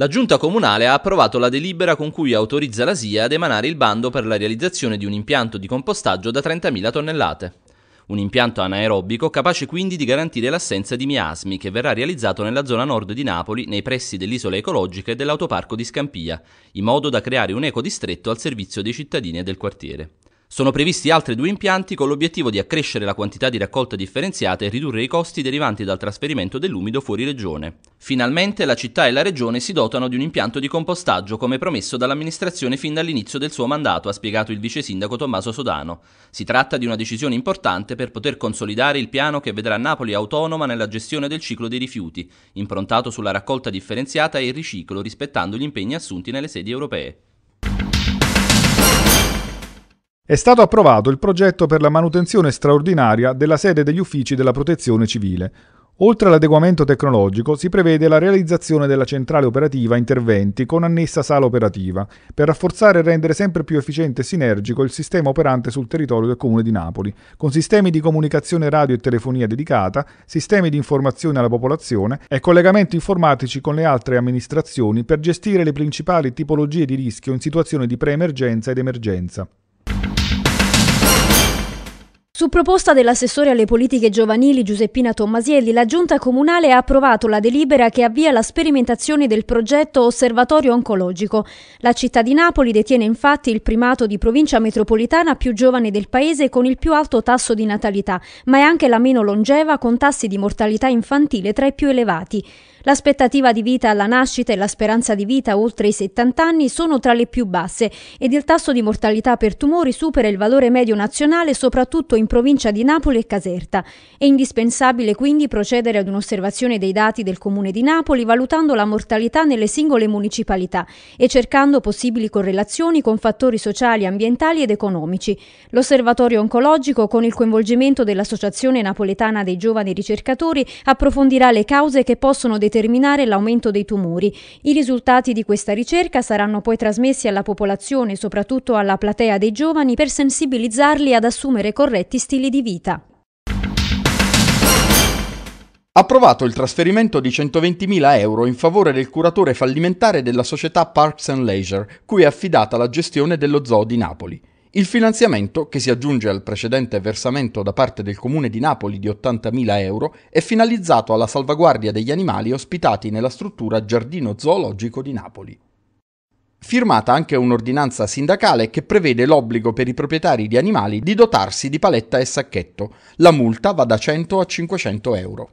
La giunta comunale ha approvato la delibera con cui autorizza la SIA ad emanare il bando per la realizzazione di un impianto di compostaggio da 30.000 tonnellate. Un impianto anaerobico capace quindi di garantire l'assenza di miasmi che verrà realizzato nella zona nord di Napoli, nei pressi dell'isola ecologica e dell'autoparco di Scampia, in modo da creare un ecodistretto al servizio dei cittadini e del quartiere. Sono previsti altri due impianti con l'obiettivo di accrescere la quantità di raccolta differenziata e ridurre i costi derivanti dal trasferimento dell'umido fuori regione. Finalmente la città e la regione si dotano di un impianto di compostaggio come promesso dall'amministrazione fin dall'inizio del suo mandato, ha spiegato il vice sindaco Tommaso Sodano. Si tratta di una decisione importante per poter consolidare il piano che vedrà Napoli autonoma nella gestione del ciclo dei rifiuti, improntato sulla raccolta differenziata e il riciclo rispettando gli impegni assunti nelle sedi europee. È stato approvato il progetto per la manutenzione straordinaria della sede degli uffici della protezione civile. Oltre all'adeguamento tecnologico si prevede la realizzazione della centrale operativa interventi con annessa sala operativa per rafforzare e rendere sempre più efficiente e sinergico il sistema operante sul territorio del Comune di Napoli, con sistemi di comunicazione radio e telefonia dedicata, sistemi di informazione alla popolazione e collegamenti informatici con le altre amministrazioni per gestire le principali tipologie di rischio in situazioni di preemergenza ed emergenza. Su proposta dell'assessore alle politiche giovanili Giuseppina Tommasielli, la Giunta Comunale ha approvato la delibera che avvia la sperimentazione del progetto Osservatorio Oncologico. La città di Napoli detiene infatti il primato di provincia metropolitana più giovane del paese con il più alto tasso di natalità, ma è anche la meno longeva con tassi di mortalità infantile tra i più elevati. L'aspettativa di vita alla nascita e la speranza di vita oltre i 70 anni sono tra le più basse ed il tasso di mortalità per tumori supera il valore medio nazionale soprattutto in provincia di Napoli e Caserta. È indispensabile quindi procedere ad un'osservazione dei dati del Comune di Napoli valutando la mortalità nelle singole municipalità e cercando possibili correlazioni con fattori sociali, ambientali ed economici. L'osservatorio oncologico con il coinvolgimento dell'Associazione Napoletana dei Giovani Ricercatori approfondirà le cause che possono determinare determinare l'aumento dei tumori. I risultati di questa ricerca saranno poi trasmessi alla popolazione, soprattutto alla platea dei giovani, per sensibilizzarli ad assumere corretti stili di vita. Approvato il trasferimento di 120.000 euro in favore del curatore fallimentare della società Parks and Leisure, cui è affidata la gestione dello zoo di Napoli. Il finanziamento, che si aggiunge al precedente versamento da parte del Comune di Napoli di 80.000 euro, è finalizzato alla salvaguardia degli animali ospitati nella struttura Giardino Zoologico di Napoli. Firmata anche un'ordinanza sindacale che prevede l'obbligo per i proprietari di animali di dotarsi di paletta e sacchetto. La multa va da 100 a 500 euro.